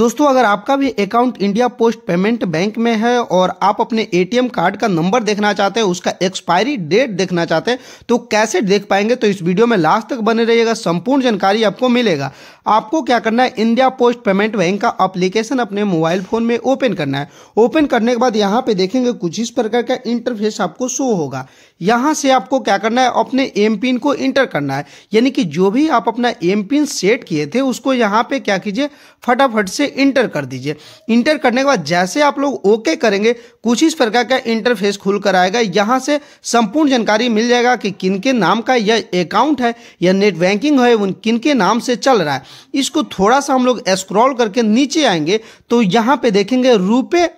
दोस्तों अगर आपका भी account India post payment bank में है और आप अपने एटीएम कार्ड का नंबर देखना चाहते हैं उसका एक्सपायरी डेट देखना चाहते हैं तो कैसे देख पाएंगे तो इस वीडियो में लास्ट तक बने रहिएगा संपूर्ण जानकारी आपको मिलेगा आपको क्या करना है इंडिया पोस्ट पेमेंट बैंक का अप्लीकेशन अपने मोबाइल फोन में ओपन करना है ओपन करने के बाद यहाँ पे देखेंगे कुछ इस प्रकार का इंटरफेस आपको शो होगा यहाँ से आपको क्या करना है अपने एम पिन को इंटर करना है यानी कि जो भी आप अपना एम पिन सेट किए थे उसको यहाँ पे क्या कीजिए फटाफट से इसे इंटर कर दीजिए इंटर करने के बाद जैसे आप लोग ओके करेंगे कुछ इस प्रकार का इंटरफेस खुल कर आएगा यहाँ से संपूर्ण जानकारी मिल जाएगा कि किन के नाम का यह अकाउंट है या नेट बैंकिंग है उन किन के नाम से चल रहा है इसको थोड़ा सा हम लोग स्क्रॉल करके नीचे आएंगे तो यहाँ पे देखेंगे रुपये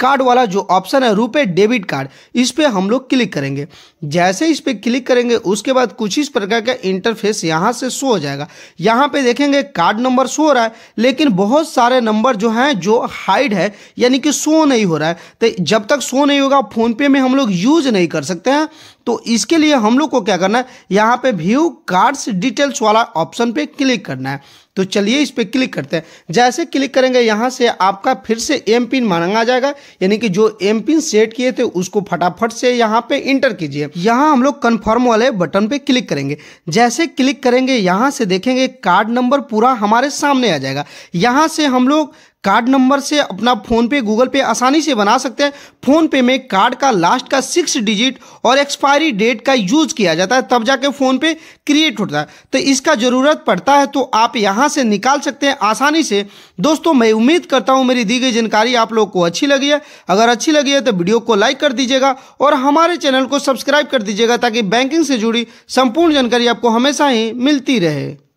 कार्ड वाला जो ऑप्शन है रुपए डेबिट कार्ड इस पर हम लोग क्लिक करेंगे जैसे इस पर क्लिक करेंगे उसके बाद कुछ इस प्रकार का इंटरफेस यहाँ से शो हो जाएगा यहाँ पे देखेंगे कार्ड नंबर शो हो रहा है लेकिन बहुत सारे नंबर जो हैं जो हाइड है यानी कि शो नहीं हो रहा है तो जब तक शो नहीं होगा फ़ोनपे में हम लोग यूज नहीं कर सकते हैं तो इसके लिए हम लोग को क्या करना है यहाँ पे व्यू कार्ड्स डिटेल्स वाला ऑप्शन पे क्लिक करना है तो चलिए इस पर क्लिक करते हैं जैसे क्लिक करेंगे यहाँ से आपका फिर से एम पिन मांगा जाएगा यानी कि जो एम पिन सेट किए थे उसको फटाफट से यहाँ पे इंटर कीजिए यहाँ हम लोग कन्फर्म वाले बटन पे क्लिक करेंगे जैसे क्लिक करेंगे यहाँ से देखेंगे कार्ड नंबर पूरा हमारे सामने आ जाएगा यहाँ से हम लोग कार्ड नंबर से अपना फ़ोन पे गूगल पे आसानी से बना सकते हैं फ़ोन पे में कार्ड का लास्ट का सिक्स डिजिट और एक्सपायरी डेट का यूज़ किया जाता है तब जाके फ़ोन पे क्रिएट होता है तो इसका ज़रूरत पड़ता है तो आप यहाँ से निकाल सकते हैं आसानी से दोस्तों मैं उम्मीद करता हूँ मेरी दी गई जानकारी आप लोग को अच्छी लगी है अगर अच्छी लगी है तो वीडियो को लाइक कर दीजिएगा और हमारे चैनल को सब्सक्राइब कर दीजिएगा ताकि बैंकिंग से जुड़ी संपूर्ण जानकारी आपको हमेशा ही मिलती रहे